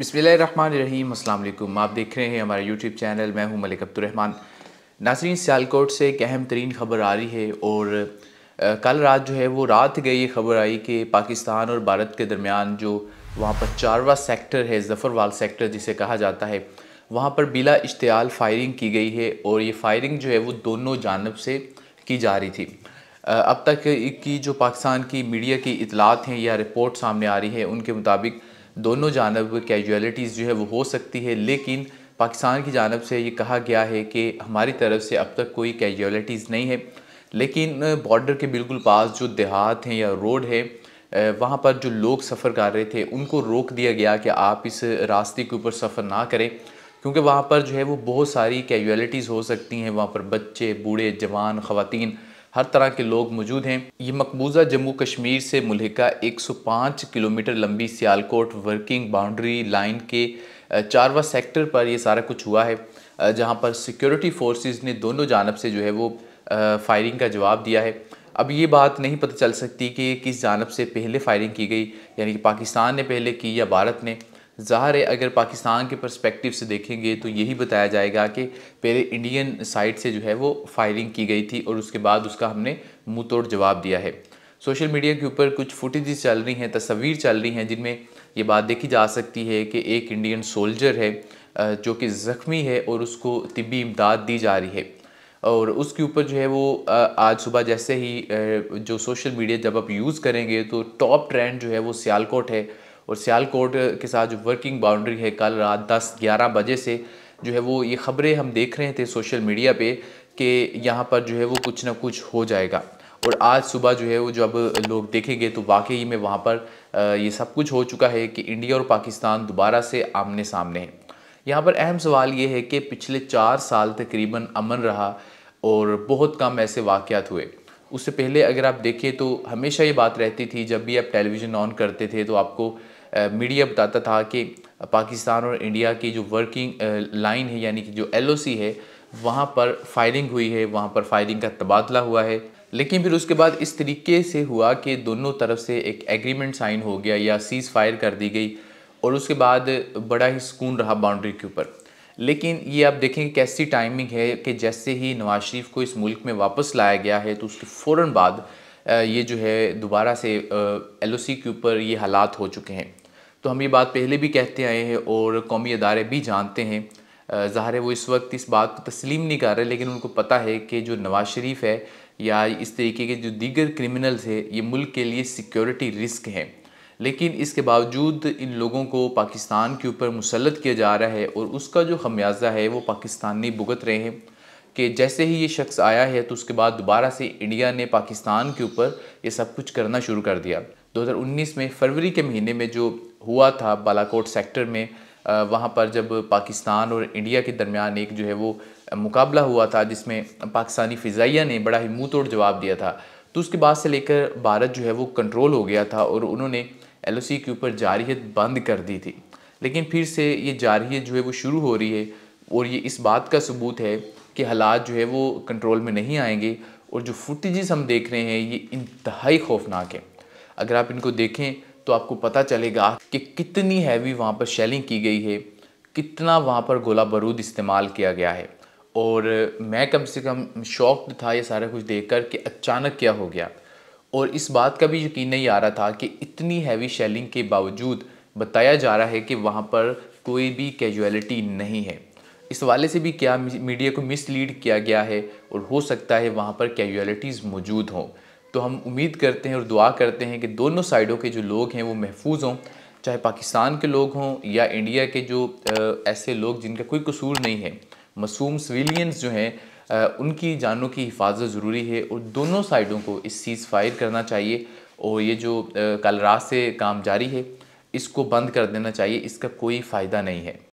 अस्सलाम अल्लाम आप देख रहे हैं हमारा यूट्यूब चैनल मैं हूं मलिक अब्दुलरहमान नासरीन सियालकोट से एक अहम तरीन खबर आ रही है और कल रात जो है वो रात गई ये खबर आई कि पाकिस्तान और भारत के दरमियान जो वहाँ पर चारवा सेक्टर है जफ़रवाल सेक्टर जिसे कहा जाता है वहाँ पर बिला इश्तियाल फायरिंग की गई है और ये फायरिंग जो है वो दोनों जानब से की जा रही थी अब तक की जो पाकिस्तान की मीडिया की इतलात हैं या रिपोर्ट सामने आ रही है उनके मुताबिक दोनों जानब कैजुअलिटीज़ जो है वो हो सकती है लेकिन पाकिस्तान की जानब से ये कहा गया है कि हमारी तरफ से अब तक कोई कैजुअलिटीज़ नहीं है लेकिन बॉर्डर के बिल्कुल पास जो देहात हैं या रोड है वहाँ पर जो लोग सफ़र कर रहे थे उनको रोक दिया गया कि आप इस रास्ते के ऊपर सफ़र ना करें क्योंकि वहाँ पर जो है वो बहुत सारी कैजुअलिटीज़ हो सकती हैं वहाँ पर बच्चे बूढ़े जवान ख़वान हर तरह के लोग मौजूद हैं ये मकबूजा जम्मू कश्मीर से सौ 105 किलोमीटर लंबी सियालकोट वर्किंग बाउंड्री लाइन के चारवा सेक्टर पर यह सारा कुछ हुआ है जहाँ पर सिक्योरिटी फोर्स ने दोनों जानब से जो है वो फायरिंग का जवाब दिया है अब ये बात नहीं पता चल सकती कि किस जानब से पहले फायरिंग की गई यानी कि पाकिस्तान ने पहले की या भारत ने ज़ाहिर है अगर पाकिस्तान के पर्सपेक्टिव से देखेंगे तो यही बताया जाएगा कि पहले इंडियन साइड से जो है वो फायरिंग की गई थी और उसके बाद उसका हमने मुँह तोड़ जवाब दिया है सोशल मीडिया के ऊपर कुछ फुटेज चल रही हैं तस्वीर चल रही हैं जिनमें ये बात देखी जा सकती है कि एक इंडियन सोल्जर है जो कि ज़ख्मी है और उसको तिबी इमदाद दी जा रही है और उसके ऊपर जो है वो आज सुबह जैसे ही जो सोशल मीडिया जब आप यूज़ करेंगे तो टॉप ट्रेंड जो है वो सियालकोट है और सियालकोट के साथ जो वर्किंग बाउंड्री है कल रात दस ग्यारह बजे से जो है वो ये खबरें हम देख रहे थे सोशल मीडिया पे कि यहाँ पर जो है वो कुछ ना कुछ हो जाएगा और आज सुबह जो है वो जब लोग देखेंगे तो वाकई में वहाँ पर ये सब कुछ हो चुका है कि इंडिया और पाकिस्तान दोबारा से आमने सामने है यहाँ पर अहम सवाल ये है कि पिछले चार साल तकरीबन अमन रहा और बहुत कम ऐसे वाक़ हुए उससे पहले अगर आप देखें तो हमेशा ये बात रहती थी जब भी आप टेलीविज़न ऑन करते थे तो आपको मीडिया बताता था कि पाकिस्तान और इंडिया की जो वर्किंग लाइन है यानी कि जो एलओसी है वहाँ पर फायरिंग हुई है वहाँ पर फायरिंग का तबादला हुआ है लेकिन फिर उसके बाद इस तरीके से हुआ कि दोनों तरफ से एक एग्रीमेंट साइन हो गया या सीज़ फायर कर दी गई और उसके बाद बड़ा ही सुकून रहा बाउंड्री के ऊपर लेकिन ये आप देखें कैसी टाइमिंग है कि जैसे ही नवाज शरीफ को इस मुल्क में वापस लाया गया है तो उसके फ़ौर बाद ये जो है दोबारा से एल के ऊपर ये हालात हो चुके हैं तो हम ये बात पहले भी कहते आए हैं और कौमी अदारे भी जानते हैं ज़ाहिर है वो इस वक्त इस बात को तस्लीम नहीं कर रहे लेकिन उनको पता है कि जो नवाज़ शरीफ है या इस तरीके के जो दीगर क्रिमिनल्स है ये मुल्क के लिए सिक्योरिटी रिस्क हैं लेकिन इसके बावजूद इन लोगों को पाकिस्तान के ऊपर मुसलत किया जा रहा है और उसका जो खमियाजा है वो पाकिस्तानी भुगत रहे हैं कि जैसे ही ये शख्स आया है तो उसके बाद दोबारा से इंडिया ने पाकिस्तान के ऊपर ये सब कुछ करना शुरू कर दिया 2019 में फरवरी के महीने में जो हुआ था बालाकोट सेक्टर में वहाँ पर जब पाकिस्तान और इंडिया के दरमियान एक जो है वो मुकाबला हुआ था जिसमें पाकिस्तानी फ़िज़ाइया ने बड़ा ही मुँह तोड़ जवाब दिया था तो उसके बाद से लेकर भारत जो है वो कंट्रोल हो गया था और उन्होंने एल के ऊपर जारहीत बंद कर दी थी लेकिन फिर से ये जारहीत जो है वो शुरू हो रही है और ये इस बात का सबूत है कि हालात जो है वो कंट्रोल में नहीं आएंगे और जो फुटेजेस हम देख रहे हैं ये इंतहाई खौफनाक है अगर आप इनको देखें तो आपको पता चलेगा कि कितनी हैवी वहाँ पर शेलिंग की गई है कितना वहाँ पर गोला बारूद इस्तेमाल किया गया है और मैं कम से कम शॉक्ड था ये सारा कुछ देख कर कि अचानक क्या हो गया और इस बात का भी यकीन नहीं आ रहा था कि इतनी हैवी शेलिंग के बावजूद बताया जा रहा है कि वहाँ पर कोई भी कैजुअलिटी नहीं है इस वाले से भी क्या मीडिया को मिसलीड किया गया है और हो सकता है वहाँ पर कैजुअलिटीज़ मौजूद हों तो हम उम्मीद करते हैं और दुआ करते हैं कि दोनों साइडों के जो लोग हैं वो महफूज हों चाहे पाकिस्तान के लोग हों या इंडिया के जो ऐसे लोग जिनका कोई कसूर नहीं है मसूम सिविलियंस जो हैं उनकी जानों की हिफाजत ज़रूरी है और दोनों साइडों को इस सीज़ फायर करना चाहिए और ये जो कल रात से काम जारी है इसको बंद कर देना चाहिए इसका कोई फ़ायदा नहीं है